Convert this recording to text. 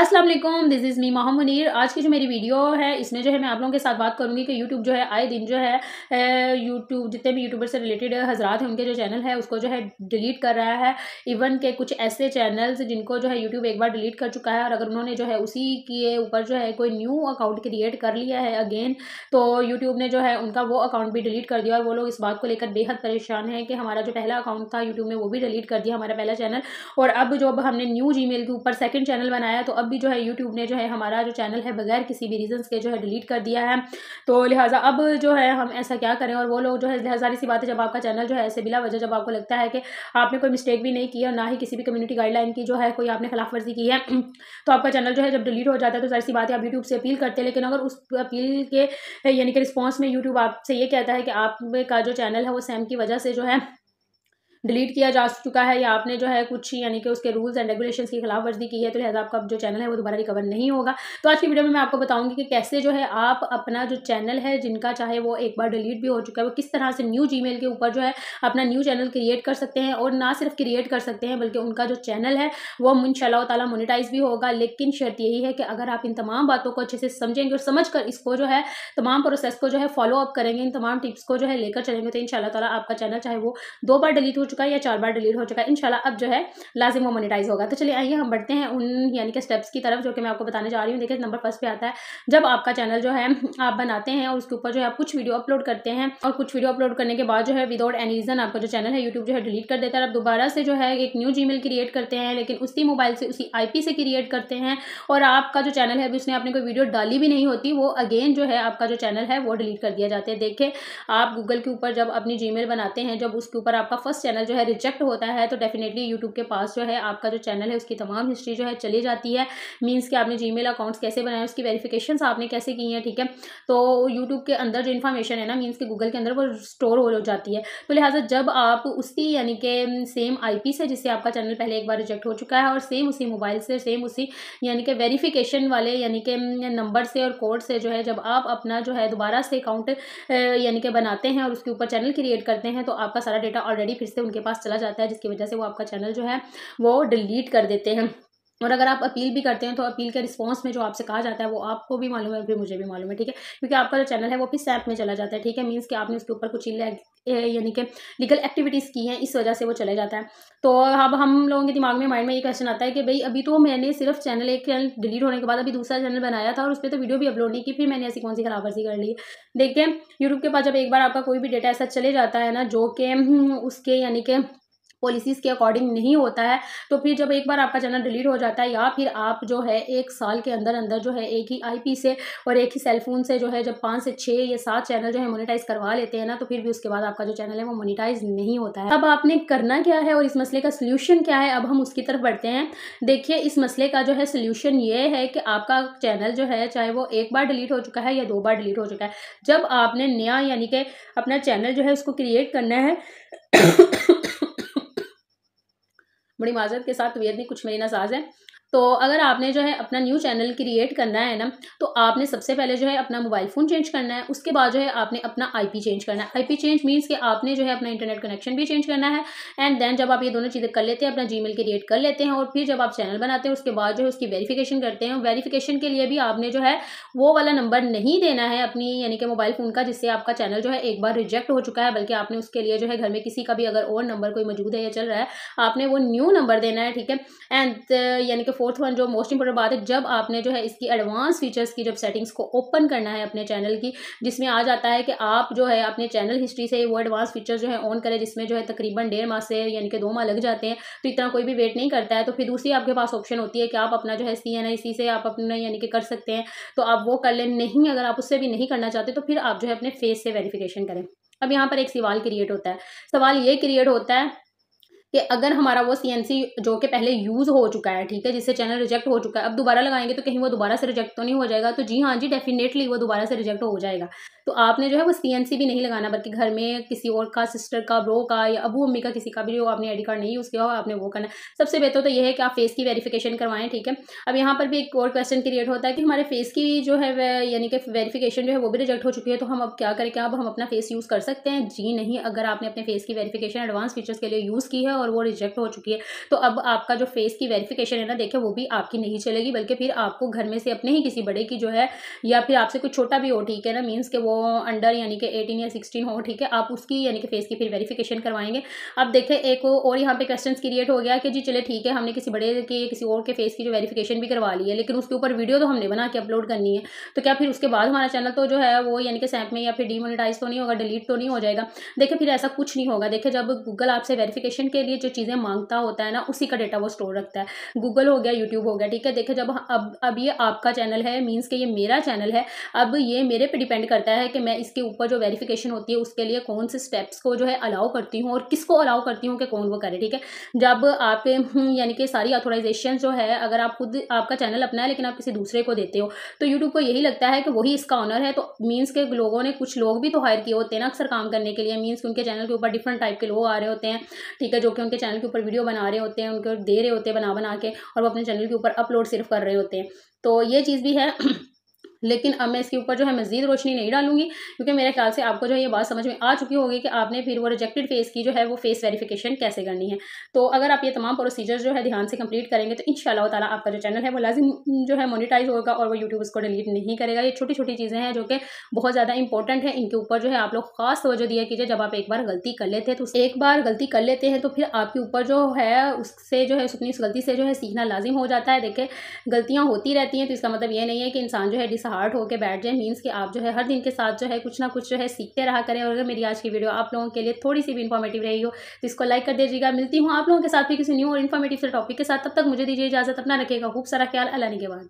Aslam this is me Mohammad Munir आज की जो मेरी वीडियो है इसमें जो है मैं आप लोगों के साथ बात करूंगी कि यूट्यूब जो है आए दिन जो है यूट्यूब जितने भी यूट्यूबर से रिलेटेड हजरात हैं उनके जो चैनल है उसको जो है डिलीट कर रहा है इवन के कुछ ऐसे चैनल्स जिनको जो है यूट्यूब एक बार डिलीट कर चुका है और अगर उन्होंने जो है उसी के ऊपर जो है कोई न्यू अकाउंट क्रिएट कर लिया है अगेन तो यूट्यूब ने जो है उनका वो अकाउंट भी डिलीट कर दिया और वो लोग इस बात को लेकर बेहद परेशान है कि हमारा जो पहला अकाउंट था यूट्यूब ने वो भी डिलीट कर दिया हमारा पहला चैनल और अब जो हमने न्यू जी के ऊपर सेकेंड चैनल बनाया तो अब भी जो है यूट्यूब ने जो है हमारा जो चैनल है बगैर किसी भी रीजन के जो है डिलीट कर दिया है तो लिहाजा अब जो है हम ऐसा क्या करें और वो लोग जो है लिहाजा इसी बात है जब आपका चैनल जो है ऐसे बिला वजह जब आपको लगता है कि आपने कोई मिस्टेक भी नहीं की और ना ही किसी भी कम्युनिटी गाइडलाइन की जो है कोई आपने खिलाफ वर्जी की है तो आपका चैनल जो है जब डिलीट हो जाता है तो जाहिर सी बात है आप यूट्यूब से अपील करते हैं लेकिन अगर उस अपील के यानी कि रिस्पॉन्स में यूट्यूब आपसे ये कहता है कि आपका जो चैनल है वो सैम की वजह से जो है डिलीट किया जा चुका है या आपने जो है कुछ यानी कि उसके रूल्स एंड रेगुलेशन की खिलाफ वर्जी की है तो लिहाजा आपका जो चैनल है वो दोबारा रिकवर नहीं होगा तो आज की वीडियो में मैं आपको बताऊंगी कि कैसे जो है आप अपना जो चैनल है जिनका चाहे वो एक बार डिलीट भी हो चुका है वो किस तरह से न्यू जी के ऊपर जो है अपना न्यू चैनल क्रिएट कर सकते हैं और ना सिर्फ क्रिएट कर सकते हैं बल्कि उनका जो चैनल है वो इन तला मोनिटाइज भी होगा लेकिन शर्त यही है कि अगर आप इन तमाम बातों को अच्छे से समझेंगे और समझ कर इसको जो है तमाम प्रोसेस को जो है फॉलो अप करेंगे इन तमाम टिप्स को जो है लेकर चलेंगे तो इन शाला आपका चैनल चाहे वो दो बार डिलीट हो चुका है या चार बार डिलीट हो चुका है इनशाला अब जो है लाजिम वो मोनिटाइज होगा तो चलिए आइए हम बढ़ते हैं उन यानी कि स्टेप्स की तरफ जो कि मैं आपको बताने जा रही हूँ देखिए नंबर फर्स्ट पे आता है जब आपका चैनल जो है आप बनाते हैं और उसके ऊपर जो है आप कुछ वीडियो अपलोड करते हैं और कुछ वीडियो अपलोड करने के बाद जो है विदाउट एनी रीज़न आपका जो चैनल है यूट्यूब जो है डिलीट कर देता है आप दोबारा से जो है एक न्यू जी क्रिएट करते हैं लेकिन उसी मोबाइल से उसी आई से क्रिएट करते हैं और आपका जो चैनल है अभी उसने आपने कोई वीडियो डाली भी नहीं होती वो अगेन जो है आपका जो चैनल है वो डिलीट कर दिया जाता है देखे आप गूगल के ऊपर जब अपनी जी बनाते हैं जब उसके ऊपर आपका फर्स्ट चैनल चैनल जो है रिजेक्ट होता है तो डेफिनेटली यूट्यूब के पास जो है आपका जो चैनल है उसकी तमाम हिस्ट्री जो है चली जाती है मीन्स कि आपने जी अकाउंट्स कैसे बनाए उसकी वेरीफिकेशन आपने कैसे की हैं ठीक है तो यूट्यूब के अंदर जो इन्फॉर्मेशन है ना मीन्स कि गूगल के अंदर वो स्टोर हो जाती है तो लिहाजा जब आप उसी यानी कि सेम आई से जिससे आपका चैनल पहले एक बार रिजेक्ट हो चुका है और सेम उसी मोबाइल से सेम उसी यानी कि वेरीफिकेशन वाले यानी कि नंबर से और कोड से जो है जब आप अपना जो है दोबारा से अकाउंट यानी कि बनाते हैं और उसके ऊपर चैनल क्रिएट करते हैं तो आपका सारा डेटा ऑलरेडी फिर से उनके उनके पास चला जाता है जिसकी वजह से वो आपका चैनल जो है वो डिलीट कर देते हैं और अगर आप अपील भी करते हैं तो अपील के रिस्पांस में जो आपसे कहा जाता है वो आपको भी मालूम है और फिर मुझे भी मालूम है ठीक है क्योंकि आपका जो चैनल है वो भी सैप में चला जाता है ठीक है मीन्स कि आपने उसके ऊपर कुछ यानी कि लीगल एक्टिविटीज़ की हैं इस वजह से वो चले जाता है तो अब हम लोगों के दिमाग में माइंड में ये क्वेश्चन आता है कि भाई अभी तो मैंने सिर्फ चैनल एक चैनल डिलीट होने के बाद अभी दूसरा चैनल बनाया था और उस पर तो वीडियो भी अपलोड नहीं की फिर मैंने ऐसी कौन सी खराबर्सी कर ली देखिए यूट्यूब के पास जब एक बार आपका कोई भी डेटा ऐसा चले जाता है ना जो कि हम्म, उसके यानी कि पॉलिसीज़ के अकॉर्डिंग नहीं होता है तो फिर जब एक बार आपका चैनल डिलीट हो जाता है या फिर आप जो है एक साल के अंदर अंदर जो है एक ही आईपी से और एक ही सेलफोन से जो है जब पाँच से छः या सात चैनल जो है मोनिटाइज करवा लेते हैं ना तो फिर भी उसके बाद आपका जो चैनल है वो मोनिटाइज नहीं होता है अब आपने करना क्या है और इस मसले का सोल्यूशन क्या है अब हम उसकी तरफ बढ़ते हैं देखिए इस मसले का जो है सोल्यूशन ये है कि आपका चैनल जो है चाहे वो एक बार डिलीट हो चुका है या दो बार डिलीट हो चुका है जब आपने नया यानी कि अपना चैनल जो है उसको क्रिएट करना है बड़ी माजरत के साथ वेद तो नहीं कुछ मेरी नजाज है तो अगर आपने जो है अपना न्यू चैनल क्रिएट करना है ना तो आपने सबसे पहले जो है अपना मोबाइल फ़ोन चेंज करना है उसके बाद जो है आपने अपना आईपी चेंज करना है आईपी चेंज मीन्स कि आपने जो है अपना इंटरनेट कनेक्शन भी चेंज करना है एंड देन जब आप ये दोनों चीज़ें कर लेते हैं अपना जी क्रिएट कर लेते हैं और फिर जब आप चैनल बनाते हैं उसके बाद जो है उसकी वेरीफिकेशन करते हैं वेरीफिकेशन के लिए भी आपने जो है वो वाला नंबर नहीं देना है अपनी यानी कि मोबाइल फ़ोन का जिससे आपका चैनल जो है एक बार रिजेक्ट हो चुका है बल्कि आपने उसके लिए जो है घर में किसी का भी अगर और नंबर कोई मौजूद है या चल रहा है आपने वो न्यू नंबर देना है ठीक है एंड यानी कि फोर्थ वन जो मोस्ट इंपॉर्टेंट बात है जब आपने जो है इसकी एडवांस फीचर्स की जब सेटिंग्स को ओपन करना है अपने चैनल की जिसमें आ जाता है कि आप जो है अपने चैनल हिस्ट्री से वो एडवांस फीचर जो है ऑन करें जिसमें जो है तकरीबन डेढ़ माह से यानी कि दो माह लग जाते हैं तो इतना कोई भी वेट नहीं करता है तो फिर दूसरी आपके पास ऑप्शन होती है कि आप अपना जो है सी एन आई सी से आप अपना यानी कि कर सकते हैं तो आप वो कर लें नहीं अगर आप उससे भी नहीं करना चाहते तो फिर आप जो है अपने फेस से वेरिफिकेशन करें अब यहाँ पर एक सवाल क्रिएट होता है सवाल ये क्रिएट होता है कि अगर हमारा वो सी जो कि पहले यूज़ हो चुका है ठीक है जिससे चैनल रिजेक्ट हो चुका है अब दोबारा लगाएंगे तो कहीं वो दोबारा से रिजेक्ट तो नहीं हो जाएगा तो जी हाँ जी डेफिनेटली वो दोबारा से रिजेक्ट हो जाएगा तो आपने जो है वो सी भी नहीं लगाना बल्कि घर में किसी और का सिस्टर का ब्रो का या अबू अम्मी का किसी का भी जो आपने आई कार्ड नहीं यूज़ किया हो आपने वो करना सबसे बेहतर तो यह है कि आप फेस की वेरीफिकेशन करवाएं ठीक है अब यहाँ पर भी एक और क्वेश्चन क्रिएट होता है कि हमारे फेस की जो है यानी कि वेरीफिकेशन जो है वो भी रिजेक्ट हो चुकी है तो हम अब क्या करें क्या अब हम अपना फेस यूज़ कर सकते हैं जी नहीं अगर आपने अपने फेस की वेरीफिकेशन एडवांस फीचर्स के लिए यूज़ की है और वो रिजेक्ट हो चुकी है तो अब आपका जो फेस की वेरिफिकेशन है ना देखे वो भी आपकी नहीं चलेगी बल्कि फिर आपको घर में से अपने ही किसी बड़े की जो है या फिर आपसे कोई छोटा भी हो ठीक है ना मीन्स के वो अंडर यानी कि एटीन या सिक्सटीन हो ठीक है आप उसकी यानी कि फेस की फिर वेरीफिकेशन करवाएंगे अब देखें एक और यहाँ पे क्वेश्चन क्रिएट हो गया कि जी चले ठीक है हमने किसी बड़े के किसी और के फेस की जो वेरीफिकेशन भी करवा ली है लेकिन उसके ऊपर वीडियो तो हमने बना के अपलोड करनी है तो क्या फिर उसके बाद हमारा चैनल तो जो है वो यानी कि सैप में या फिर डीमोनिटाइज तो नहीं होगा डिलीट तो नहीं हो जाएगा देखिए फिर ऐसा कुछ नहीं होगा देखिए जब गूगल आपसे वेरिफिकेशन के लिए लिए जो चीज़ें मांगता होता है ना उसी का डेटा वो स्टोर रखता है गूगल हो गया यूट्यूब हो गया ठीक है देखिए जब अब अब ये आपका चैनल है मीन्स कि ये मेरा चैनल है अब ये मेरे पे डिपेंड करता है कि मैं इसके ऊपर जो वेरीफिकेशन होती है उसके लिए कौन से स्टेप्स को जो है अलाउ करती हूँ और किसको अलाउ करती हूँ कि कौन वो करे ठीक है जब आप हम्म, यानी कि सारी अथोराइजेशन जो है अगर आप खुद आपका चैनल अपना है लेकिन आप किसी दूसरे को देते हो तो यूट्यूब को यही लगता है कि वही इसका ऑनर है तो मीन्स के लोगों ने कुछ लोग भी तो हायर किए होते हैं ना अक्सर काम करने के लिए मीन्स उनके चैनल के ऊपर डिफरेंट टाइप के लोग आ रहे होते हैं ठीक है जो कि उनके चैनल के ऊपर वीडियो बना रहे होते हैं उनको दे रहे होते हैं बना बना के और वो अपने चैनल के ऊपर अपलोड सिर्फ कर रहे होते हैं तो ये चीज़ भी है लेकिन अब मैं इसके ऊपर जो है मजीद रोशनी नहीं डालूंगी क्योंकि मेरे ख्याल से आपको जो है ये बात समझ में आ चुकी होगी कि आपने फिर वो रिजेक्टेड फेस की जो है वो फेस वेरिफिकेशन कैसे करनी है तो अगर आप ये तमाम प्रोसीजर जो है ध्यान से कंप्लीट करेंगे तो इन शाला ताला आपका जो चैनल है वो लाजिम जो है मोनिटाइज होगा और वो यूट्यूब उसको डिलीट नहीं करेगा ये छोटी छोटी चीज़ें हैं जो कि बहुत ज़्यादा इंपॉर्टेंट है इनके ऊपर जो है आप लोग खास तवज्जो दिया कीजिए जब आप एक बार गलती कर लेते हैं तो एक बार गलती कर लेते हैं तो फिर आपके ऊपर जो है उससे जो है उसकी उस गलती से जो है सीखना लाजिम हो जाता है देखे गलतियाँ होती रहती हैं तो इसका मतलब ये नहीं है कि इंसान जो है डिस हार्ट होकर बैठ जाए मीन्स कि आप जो है हर दिन के साथ जो है कुछ ना कुछ जो है सीखते रहा करें और अगर मेरी आज की वीडियो आप लोगों के लिए थोड़ी सी भी इन्फॉर्मेटिव रही हो तो इसको लाइक कर दीजिएगा मिलती हूँ आप लोगों के साथ भी किसी न्यू और इन्फॉर्मेटिव से टॉपिक के साथ तब तक मुझे दीजिए इजाज़त अपना रखेगा खूब सारा ख्याल अलाने के बाद